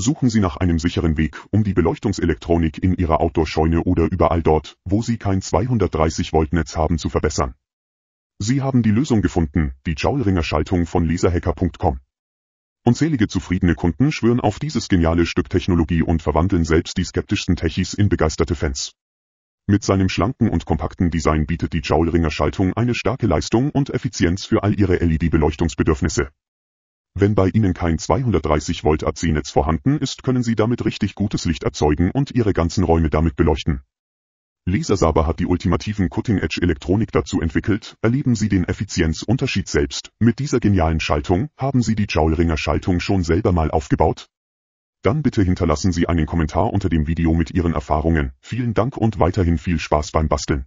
Suchen Sie nach einem sicheren Weg, um die Beleuchtungselektronik in Ihrer Outdoor-Scheune oder überall dort, wo Sie kein 230-Volt-Netz haben, zu verbessern. Sie haben die Lösung gefunden, die Joule-Ringer-Schaltung von laserhacker.com. Unzählige zufriedene Kunden schwören auf dieses geniale Stück Technologie und verwandeln selbst die skeptischsten Techies in begeisterte Fans. Mit seinem schlanken und kompakten Design bietet die Joule-Ringer-Schaltung eine starke Leistung und Effizienz für all Ihre LED-Beleuchtungsbedürfnisse. Wenn bei Ihnen kein 230 Volt AC-Netz vorhanden ist, können Sie damit richtig gutes Licht erzeugen und Ihre ganzen Räume damit beleuchten. Laser hat die ultimativen Cutting-Edge-Elektronik dazu entwickelt, erleben Sie den Effizienzunterschied selbst. Mit dieser genialen Schaltung, haben Sie die Joule-Ringer Schaltung schon selber mal aufgebaut? Dann bitte hinterlassen Sie einen Kommentar unter dem Video mit Ihren Erfahrungen. Vielen Dank und weiterhin viel Spaß beim Basteln.